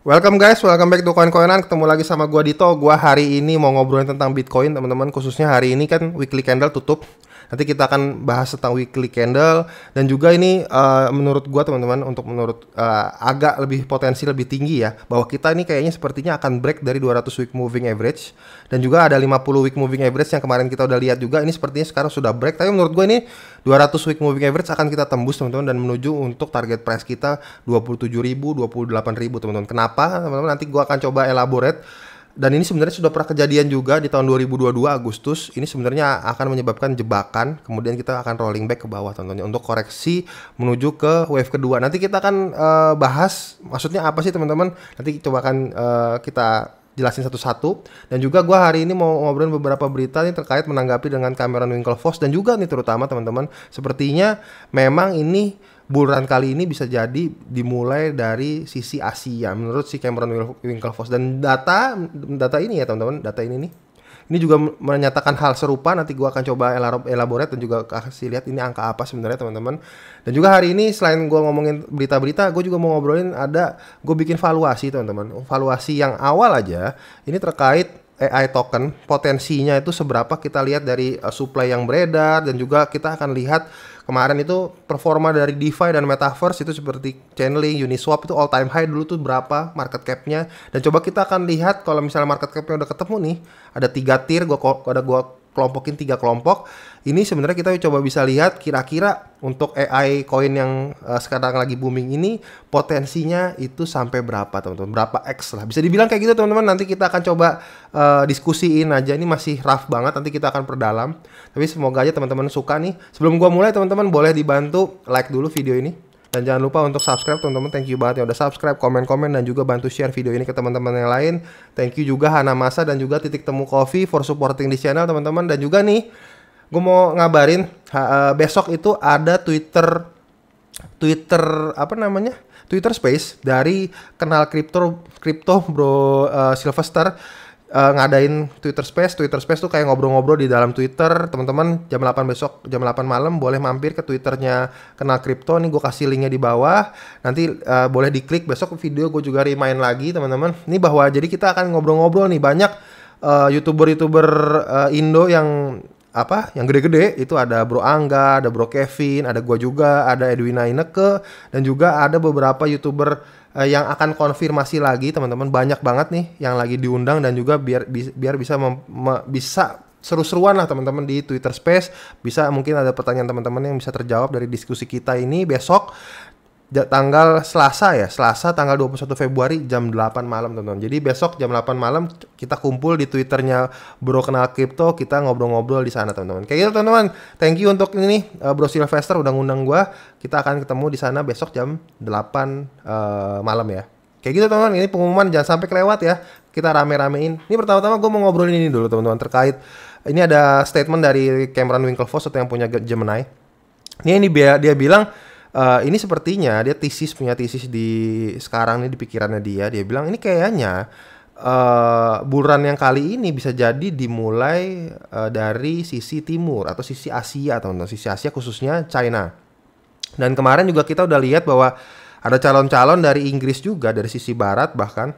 Welcome guys, welcome back to Coin Coinan. Ketemu lagi sama gua Dito. Gua hari ini mau ngobrolin tentang Bitcoin, teman-teman. Khususnya hari ini kan weekly candle tutup Nanti kita akan bahas tentang weekly candle dan juga ini uh, menurut gua teman-teman untuk menurut uh, agak lebih potensi lebih tinggi ya bahwa kita ini kayaknya sepertinya akan break dari 200 week moving average dan juga ada 50 week moving average yang kemarin kita udah lihat juga ini sepertinya sekarang sudah break tapi menurut gua ini 200 week moving average akan kita tembus teman-teman dan menuju untuk target price kita 27.000, 28.000 teman-teman. Kenapa? Teman-teman nanti gua akan coba elaborate dan ini sebenarnya sudah pernah kejadian juga di tahun 2022 Agustus. Ini sebenarnya akan menyebabkan jebakan. Kemudian kita akan rolling back ke bawah tentunya untuk koreksi menuju ke wave kedua. Nanti kita akan uh, bahas maksudnya apa sih teman-teman. Nanti coba akan uh, kita jelasin satu-satu dan juga gue hari ini mau ngobrolin beberapa berita nih terkait menanggapi dengan Cameron Winklevoss dan juga nih terutama teman-teman sepertinya memang ini bulan kali ini bisa jadi dimulai dari sisi Asia menurut si Cameron Winklevoss dan data data ini ya teman-teman data ini nih ini juga menyatakan hal serupa nanti gua akan coba elaborate dan juga kasih lihat ini angka apa sebenarnya teman-teman dan juga hari ini selain gua ngomongin berita-berita gue juga mau ngobrolin ada gue bikin valuasi teman-teman valuasi yang awal aja ini terkait AI token potensinya itu seberapa kita lihat dari eh, supply yang beredar dan juga kita akan lihat kemarin itu performa dari DeFi dan Metaverse itu seperti Chainlink, Uniswap itu all time high dulu tuh berapa market capnya. Dan coba kita akan lihat kalau misalnya market cap-nya udah ketemu nih, ada tiga tier, gua ada gua kelompokin tiga kelompok. Ini sebenarnya kita coba bisa lihat kira-kira untuk AI koin yang uh, sekarang lagi booming ini potensinya itu sampai berapa teman-teman? Berapa X lah? Bisa dibilang kayak gitu teman-teman. Nanti kita akan coba uh, diskusiin aja. Ini masih rough banget. Nanti kita akan perdalam. Tapi semoga aja teman-teman suka nih. Sebelum gua mulai teman-teman boleh dibantu like dulu video ini dan jangan lupa untuk subscribe teman-teman. Thank you banget yang udah subscribe, komen-komen dan juga bantu share video ini ke teman-teman yang lain. Thank you juga Hana Masa dan juga Titik Temu Coffee for supporting di channel teman-teman dan juga nih gue mau ngabarin eh, besok itu ada Twitter Twitter apa namanya? Twitter Space dari kenal kripto kripto Bro uh, Sylvester uh, ngadain Twitter Space. Twitter Space tuh kayak ngobrol-ngobrol di dalam Twitter. Teman-teman jam 8 besok jam 8 malam boleh mampir ke Twitternya Kenal Kripto. Nih gue kasih linknya di bawah. Nanti uh, boleh diklik besok video gue juga remind lagi teman-teman. Ini bahwa jadi kita akan ngobrol-ngobrol nih banyak eh, youtuber-youtuber uh, uh, Indo yang apa yang gede-gede itu ada Bro Angga, ada Bro Kevin, ada gua juga, ada Edwina Ineke dan juga ada beberapa youtuber uh, yang akan konfirmasi lagi teman-teman banyak banget nih yang lagi diundang dan juga biar bi biar bisa bisa seru-seruan lah teman-teman di Twitter Space bisa mungkin ada pertanyaan teman-teman yang bisa terjawab dari diskusi kita ini besok tanggal Selasa ya, Selasa tanggal 21 Februari jam 8 malam teman-teman. Jadi besok jam 8 malam kita kumpul di Twitternya Bro Kenal Crypto, kita ngobrol-ngobrol di sana teman-teman. Kayak gitu teman-teman. Thank you untuk ini nih eh, Bro Sylvester udah ngundang gua. Kita akan ketemu di sana besok jam 8 uh, eh, malam ya. Kayak gitu teman-teman, ini pengumuman jangan sampai kelewat ya. Kita rame-ramein. Ini pertama-tama gue mau ngobrolin ini dulu teman-teman terkait ini ada statement dari Cameron Winklevoss atau yang punya Gemini. Ini ini dia, dia bilang uh, ini sepertinya dia tesis punya tesis di sekarang nih di pikirannya dia dia bilang ini kayaknya uh, bulan yang kali ini bisa jadi dimulai uh, dari sisi timur atau sisi Asia atau teman sisi Asia khususnya China dan kemarin juga kita udah lihat bahwa ada calon-calon dari Inggris juga dari sisi barat bahkan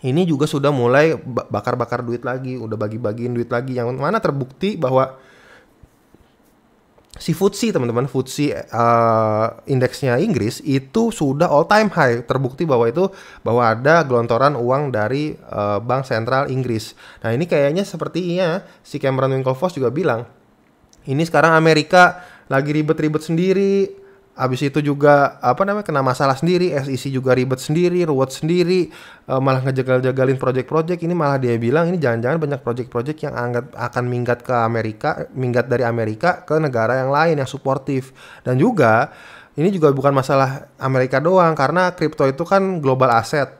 ini juga sudah mulai bakar-bakar duit lagi, udah bagi-bagiin duit lagi yang mana terbukti bahwa si FTSE teman-teman FTSE uh, indeksnya Inggris itu sudah all time high terbukti bahwa itu bahwa ada gelontoran uang dari uh, bank sentral Inggris. Nah ini kayaknya sepertinya si Cameron Winklevoss juga bilang ini sekarang Amerika lagi ribet-ribet sendiri Habis itu juga apa namanya kena masalah sendiri, SEC juga ribet sendiri, ruwet sendiri, e, malah ngejegal-jegalin project-project. Ini malah dia bilang ini jangan-jangan banyak project-project yang angkat, akan minggat ke Amerika, minggat dari Amerika ke negara yang lain yang suportif. Dan juga ini juga bukan masalah Amerika doang karena kripto itu kan global aset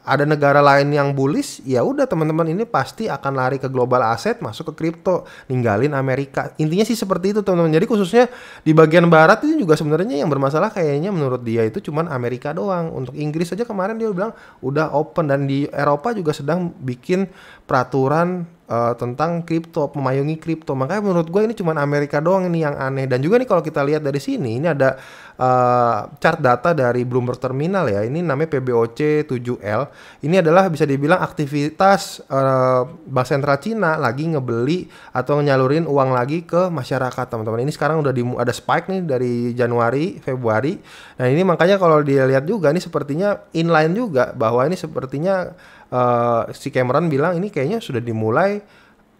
ada negara lain yang bullish, ya udah teman-teman ini pasti akan lari ke global aset, masuk ke kripto, ninggalin Amerika. Intinya sih seperti itu teman-teman. Jadi khususnya di bagian barat itu juga sebenarnya yang bermasalah kayaknya menurut dia itu cuman Amerika doang. Untuk Inggris saja kemarin dia bilang udah open dan di Eropa juga sedang bikin peraturan uh, tentang kripto, memayungi kripto. Makanya menurut gue ini cuma Amerika doang ini yang aneh. Dan juga nih kalau kita lihat dari sini, ini ada uh, chart data dari Bloomberg Terminal ya. Ini namanya PBOC 7L. Ini adalah bisa dibilang aktivitas uh, Bank Sentral Cina lagi ngebeli atau nyalurin uang lagi ke masyarakat teman-teman. Ini sekarang udah ada spike nih dari Januari, Februari. Nah ini makanya kalau dilihat juga ini sepertinya inline juga bahwa ini sepertinya uh, si Cameron bilang ini kayaknya sudah dimulai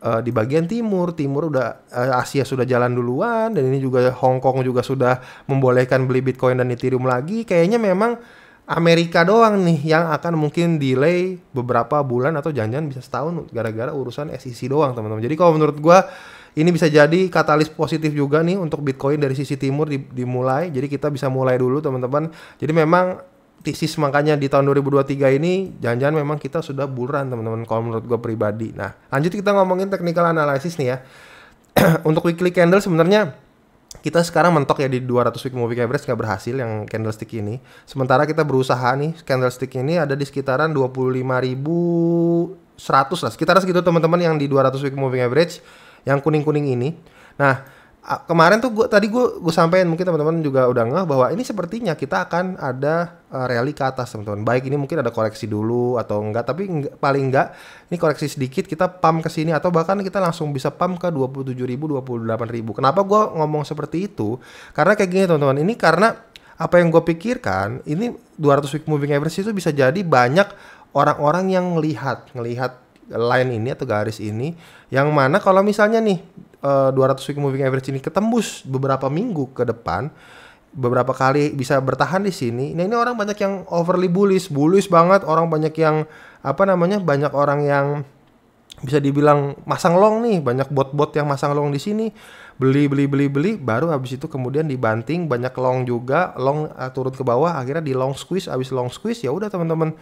uh, di bagian timur, timur udah uh, Asia sudah jalan duluan dan ini juga Hong Kong juga sudah membolehkan beli Bitcoin dan Ethereum lagi. Kayaknya memang Amerika doang nih yang akan mungkin delay beberapa bulan atau jangan-jangan bisa setahun gara-gara urusan SEC doang, teman-teman. Jadi kalau menurut gua ini bisa jadi katalis positif juga nih untuk Bitcoin dari sisi timur dimulai. Jadi kita bisa mulai dulu, teman-teman. Jadi memang tesis makanya di tahun 2023 ini jangan-jangan memang kita sudah bulan teman-teman kalau menurut gue pribadi. Nah lanjut kita ngomongin technical analysis nih ya. Untuk weekly candle sebenarnya kita sekarang mentok ya di 200 week moving average nggak berhasil yang candlestick ini. Sementara kita berusaha nih candlestick ini ada di sekitaran 25.100 lah. Sekitar segitu teman-teman yang di 200 week moving average yang kuning-kuning ini. Nah, kemarin tuh gua tadi gue gue sampaikan mungkin teman-teman juga udah ngeh bahwa ini sepertinya kita akan ada uh, rally ke atas teman-teman. Baik ini mungkin ada koreksi dulu atau enggak, tapi enggak, paling enggak ini koreksi sedikit kita pump ke sini atau bahkan kita langsung bisa pump ke 27.000 28.000. Kenapa gua ngomong seperti itu? Karena kayak gini teman-teman, ini karena apa yang gue pikirkan ini 200 week moving average itu bisa jadi banyak orang-orang yang melihat ngelihat line ini atau garis ini yang mana kalau misalnya nih 200 eh, week moving average ini ketembus beberapa minggu ke depan, beberapa kali bisa bertahan di sini. Nah, ini orang banyak yang overly bullish, bullish banget, orang banyak yang apa namanya? banyak orang yang bisa dibilang masang long nih, banyak bot-bot yang masang long di sini, beli beli beli beli, baru habis itu kemudian dibanting banyak long juga, long uh, turun ke bawah, akhirnya di long squeeze, habis long squeeze ya udah teman-teman,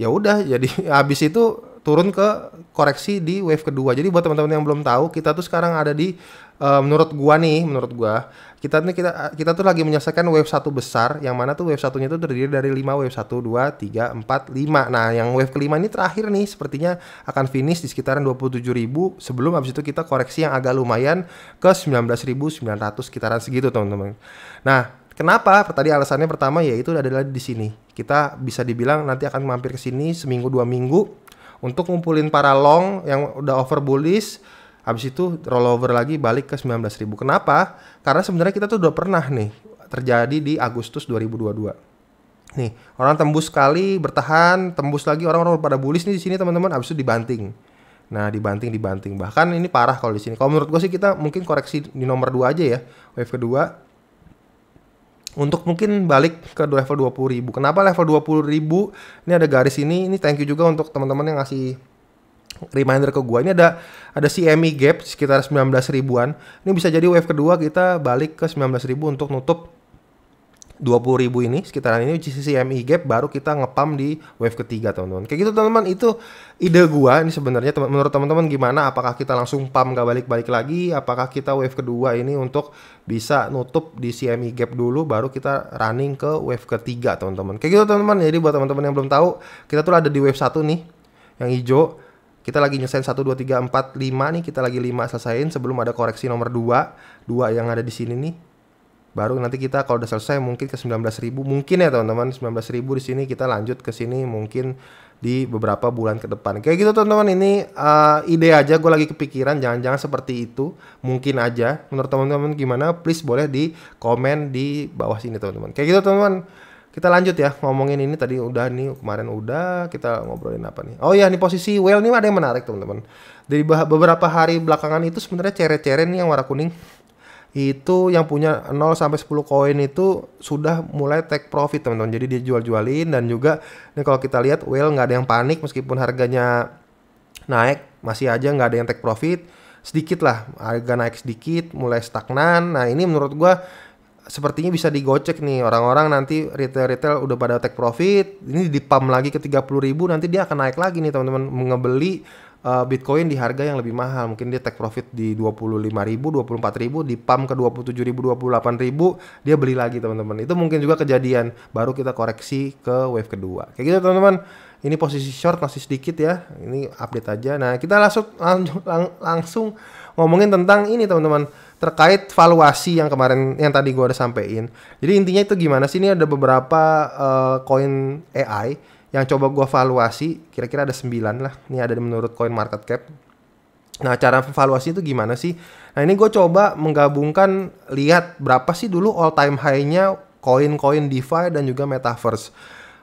ya udah jadi habis itu turun ke koreksi di wave kedua. Jadi buat teman-teman yang belum tahu, kita tuh sekarang ada di uh, menurut gua nih, menurut gua, kita nih kita kita tuh lagi menyelesaikan wave satu besar yang mana tuh wave satunya itu terdiri dari lima wave satu dua tiga empat lima. Nah, yang wave kelima ini terakhir nih sepertinya akan finish di sekitaran 27.000 sebelum habis itu kita koreksi yang agak lumayan ke 19.900 sekitaran segitu, teman-teman. Nah, Kenapa? Tadi alasannya pertama yaitu adalah di sini. Kita bisa dibilang nanti akan mampir ke sini seminggu dua minggu untuk ngumpulin para long yang udah over bullish habis itu rollover lagi balik ke 19.000. Kenapa? Karena sebenarnya kita tuh udah pernah nih terjadi di Agustus 2022. Nih, orang tembus sekali, bertahan, tembus lagi orang-orang pada bullish nih di sini teman-teman, habis itu dibanting. Nah, dibanting dibanting. Bahkan ini parah kalau di sini. Kalau menurut gue sih kita mungkin koreksi di nomor 2 aja ya. Wave kedua untuk mungkin balik ke level 20 ribu. Kenapa level 20 ribu? Ini ada garis ini. Ini thank you juga untuk teman-teman yang ngasih reminder ke gua. Ini ada ada CME gap sekitar 19 ribuan. Ini bisa jadi wave kedua kita balik ke 19 ribu untuk nutup 20 ribu ini sekitaran ini CCMI gap baru kita ngepam di wave ketiga teman-teman kayak gitu teman-teman itu ide gua ini sebenarnya teman menurut teman-teman gimana apakah kita langsung pam gak balik-balik lagi apakah kita wave kedua ini untuk bisa nutup di CMI gap dulu baru kita running ke wave ketiga teman-teman kayak gitu teman-teman jadi buat teman-teman yang belum tahu kita tuh ada di wave satu nih yang hijau kita lagi nyelesain 1, 2, 3, 4, 5 nih kita lagi 5 selesaiin sebelum ada koreksi nomor 2 2 yang ada di sini nih baru nanti kita kalau udah selesai mungkin ke 19.000 mungkin ya teman-teman 19.000 di sini kita lanjut ke sini mungkin di beberapa bulan ke depan kayak gitu teman-teman ini uh, ide aja gue lagi kepikiran jangan-jangan seperti itu mungkin aja menurut teman-teman gimana please boleh di komen di bawah sini teman-teman kayak gitu teman-teman kita lanjut ya ngomongin ini tadi udah nih kemarin udah kita ngobrolin apa nih oh ya nih posisi well, nih ada yang menarik teman-teman dari beberapa hari belakangan itu sebenarnya cere-cere nih yang warna kuning itu yang punya 0 sampai 10 koin itu sudah mulai take profit teman-teman. Jadi dia jual-jualin dan juga ini kalau kita lihat whale nggak ada yang panik meskipun harganya naik masih aja nggak ada yang take profit sedikit lah harga naik sedikit mulai stagnan nah ini menurut gue sepertinya bisa digocek nih orang-orang nanti retail-retail udah pada take profit ini dipam lagi ke 30 ribu nanti dia akan naik lagi nih teman-teman ngebeli uh, Bitcoin di harga yang lebih mahal. Mungkin dia take profit di 25.000, 24.000, di pump ke 27.000, 28.000, dia beli lagi teman-teman. Itu mungkin juga kejadian. Baru kita koreksi ke wave kedua. Kayak gitu teman-teman. Ini posisi short masih sedikit ya. Ini update aja. Nah, kita langsung lang, langsung ngomongin tentang ini teman-teman terkait valuasi yang kemarin yang tadi gue udah sampein. Jadi intinya itu gimana sih ini ada beberapa uh, eh, coin AI yang coba gue valuasi kira-kira ada 9 lah ini ada menurut coin market cap nah cara valuasi itu gimana sih nah ini gue coba menggabungkan lihat berapa sih dulu all time high-nya koin-koin DeFi dan juga metaverse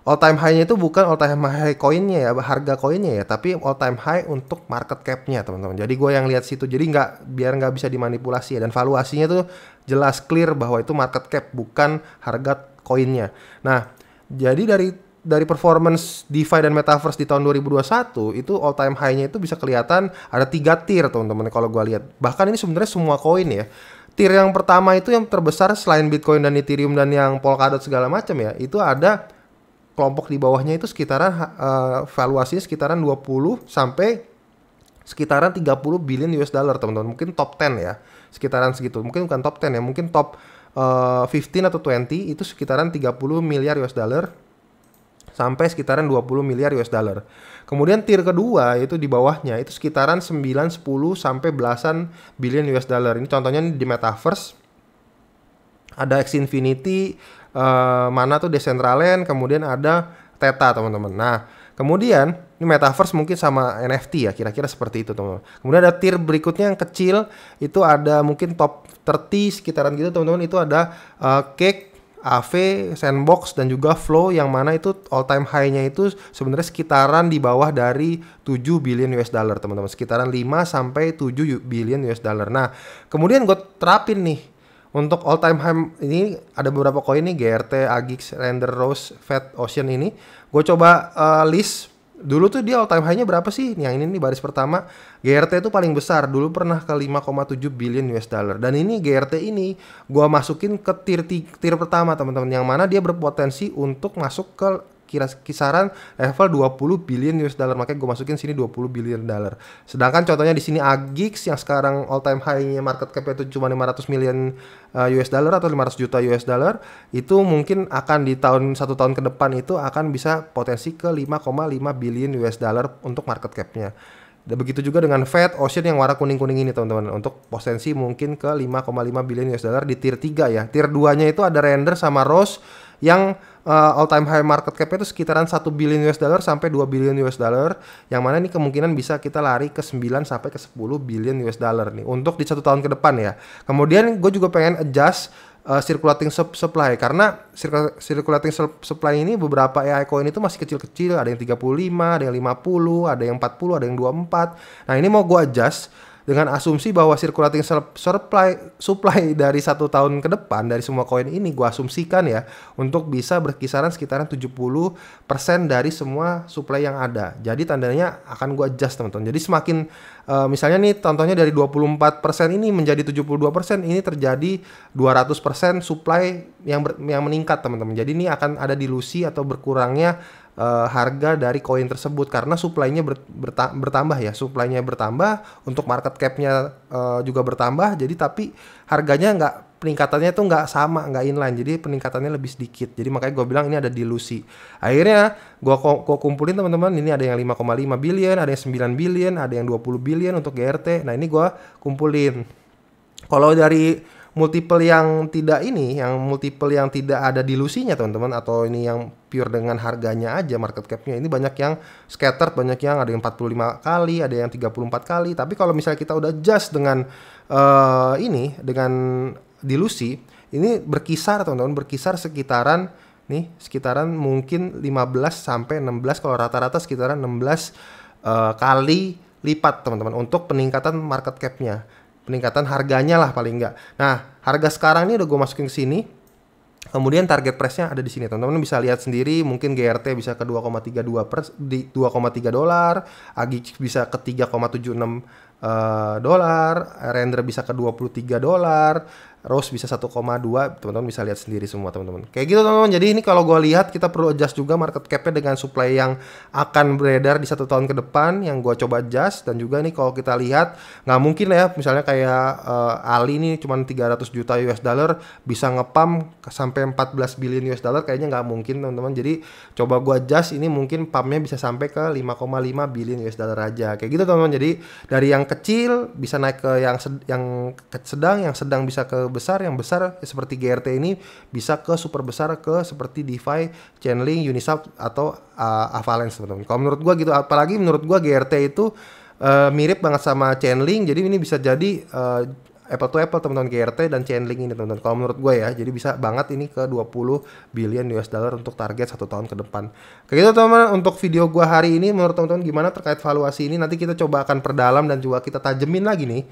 all time high-nya itu bukan all time high koinnya ya harga koinnya ya tapi all time high untuk market cap-nya teman-teman jadi gue yang lihat situ jadi nggak biar nggak bisa dimanipulasi ya dan valuasinya tuh jelas clear bahwa itu market cap bukan harga koinnya nah jadi dari dari performance DeFi dan Metaverse di tahun 2021 itu all time high-nya itu bisa kelihatan ada tiga tier teman-teman kalau gue lihat bahkan ini sebenarnya semua koin ya tier yang pertama itu yang terbesar selain Bitcoin dan Ethereum dan yang Polkadot segala macam ya itu ada kelompok di bawahnya itu sekitaran uh, valuasinya sekitaran 20 sampai sekitaran 30 billion US dollar teman-teman mungkin top 10 ya sekitaran segitu mungkin bukan top 10 ya mungkin top uh, eh, 15 atau 20 itu sekitaran 30 miliar US dollar sampai sekitaran 20 miliar US dollar. Kemudian tier kedua itu di bawahnya itu sekitaran 9 10 sampai belasan billion US dollar. Ini contohnya di metaverse ada Xfinity eh, mana tuh Decentraland, kemudian ada Theta, teman-teman. Nah, kemudian ini metaverse mungkin sama NFT ya, kira-kira seperti itu, teman-teman. Kemudian ada tier berikutnya yang kecil itu ada mungkin top 30 sekitaran gitu, teman-teman. Itu ada eh, cake AV, Sandbox dan juga Flow yang mana itu all time high-nya itu sebenarnya sekitaran di bawah dari 7 billion US dollar, teman-teman. Sekitaran 5 sampai 7 billion US dollar. Nah, kemudian gue terapin nih untuk all time high ini ada beberapa koin nih GRT, AGIX, Render Rose, Fed Ocean ini. Gue coba uh, list Dulu tuh dia all time high-nya berapa sih? Yang ini nih baris pertama, GRT itu paling besar. Dulu pernah ke 5,7 billion US dollar. Dan ini GRT ini gua masukin ke tier tier pertama, teman-teman. Yang mana dia berpotensi untuk masuk ke kira kisaran level 20 billion US dollar makanya gue masukin sini 20 billion dollar sedangkan contohnya di sini Agix yang sekarang all time high-nya market cap itu cuma 500 million eh, US dollar atau 500 juta US dollar itu mungkin akan di tahun satu tahun ke depan itu akan bisa potensi ke 5,5 billion US dollar untuk market cap-nya dan begitu juga dengan Fed, Ocean yang warna kuning-kuning ini teman-teman untuk potensi mungkin ke 5,5 billion US dollar di tier 3 ya. Tier 2-nya itu ada Render sama Rose yang uh, eh, all time high market cap itu sekitaran 1 billion US dollar sampai 2 billion US dollar yang mana ini kemungkinan bisa kita lari ke 9 sampai ke 10 billion US dollar nih untuk di satu tahun ke depan ya. Kemudian gue juga pengen adjust uh, circulating supply karena circulating supply ini beberapa AI coin itu masih kecil-kecil, ada yang 35, ada yang 50, ada yang 40, ada yang 24. Nah, ini mau gue adjust dengan asumsi bahwa circulating supply supply dari satu tahun ke depan dari semua koin ini gue asumsikan ya untuk bisa berkisaran sekitaran 70% dari semua supply yang ada. Jadi tandanya akan gue adjust teman-teman. Jadi semakin uh, misalnya nih contohnya dari 24% ini menjadi 72% ini terjadi 200% supply yang ber, yang meningkat teman-teman. Jadi ini akan ada dilusi atau berkurangnya uh, harga dari koin tersebut karena supply-nya ber, berta, bertambah ya, supply-nya bertambah, untuk market cap-nya uh, juga bertambah. Jadi tapi harganya nggak peningkatannya itu nggak sama, nggak inline. Jadi peningkatannya lebih sedikit. Jadi makanya gue bilang ini ada dilusi. Akhirnya gue gua kumpulin teman-teman, ini ada yang 5,5 billion, ada yang 9 billion, ada yang 20 billion untuk GRT. Nah, ini gue kumpulin. Kalau dari multiple yang tidak ini, yang multiple yang tidak ada dilusinya teman-teman atau ini yang pure dengan harganya aja market capnya ini banyak yang scatter, banyak yang ada yang 45 kali, ada yang 34 kali. Tapi kalau misalnya kita udah adjust dengan uh, ini dengan dilusi, ini berkisar teman-teman, berkisar sekitaran nih, sekitaran mungkin 15 sampai 16 kalau rata-rata sekitaran 16 uh, eh, kali lipat teman-teman untuk peningkatan market capnya peningkatan harganya lah paling enggak. Nah, harga sekarang ini udah gue masukin ke sini. Kemudian target price-nya ada di sini. Teman-teman bisa lihat sendiri, mungkin GRT bisa ke 2,32 pers di 2,3 dolar, AGIC bisa ke 3,76 uh, eh, dolar, Render bisa ke 23 dolar, Rose bisa 1,2 teman-teman bisa lihat sendiri semua teman-teman kayak gitu teman-teman jadi ini kalau gue lihat kita perlu adjust juga market capnya dengan supply yang akan beredar di satu tahun ke depan yang gue coba adjust dan juga ini kalau kita lihat nggak mungkin lah ya misalnya kayak uh, Ali ini cuma 300 juta US dollar bisa ngepam sampai 14 billion US dollar kayaknya nggak mungkin teman-teman jadi coba gue adjust ini mungkin pumpnya bisa sampai ke 5,5 billion US dollar aja kayak gitu teman-teman jadi dari yang kecil bisa naik ke yang sed yang sedang yang sedang bisa ke besar yang besar seperti GRT ini bisa ke super besar ke seperti DeFi, Chainlink, Uniswap atau uh, Avalanche teman-teman. Kalau menurut gua gitu apalagi menurut gua GRT itu uh, mirip banget sama Chainlink jadi ini bisa jadi uh, Apple to Apple teman-teman GRT dan Chainlink ini teman-teman. Kalau menurut gue ya, jadi bisa banget ini ke 20 billion US dollar untuk target satu tahun ke depan. Kayak gitu teman-teman untuk video gue hari ini menurut teman-teman gimana terkait valuasi ini nanti kita coba akan perdalam dan juga kita tajemin lagi nih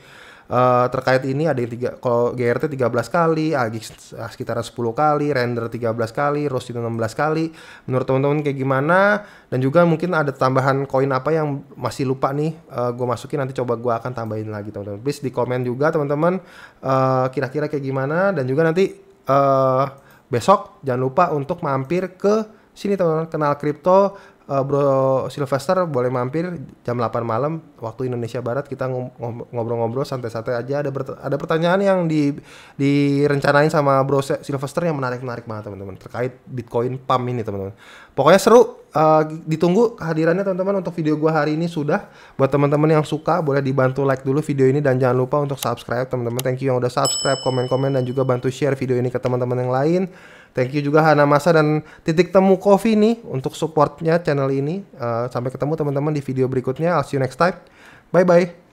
Eh, terkait ini ada tiga kalau GRT 13 kali, AGIX ah, sekitar 10 kali, render 13 kali, ROS itu 16 kali. Menurut teman-teman kayak gimana? Dan juga mungkin ada tambahan koin apa yang masih lupa nih uh, eh, gue masukin nanti coba gue akan tambahin lagi teman-teman. Please di komen juga teman-teman kira eh, kira-kira kayak gimana dan juga nanti uh, besok jangan lupa untuk mampir ke sini teman-teman kenal kripto uh, Bro Sylvester boleh mampir jam 8 malam waktu Indonesia Barat kita ngobrol-ngobrol santai-santai aja ada ada pertanyaan yang di direncanain sama Bro Sylvester yang menarik-menarik banget teman-teman terkait Bitcoin pump ini teman-teman. Pokoknya seru uh, ditunggu kehadirannya teman-teman untuk video gua hari ini sudah buat teman-teman yang suka boleh dibantu like dulu video ini dan jangan lupa untuk subscribe teman-teman. Thank you yang udah subscribe, komen-komen dan juga bantu share video ini ke teman-teman yang lain. Thank you juga Hana Masa dan Titik Temu Coffee nih untuk supportnya channel ini. Uh, sampai ketemu teman-teman di video berikutnya. I'll see you next time. Bye bye.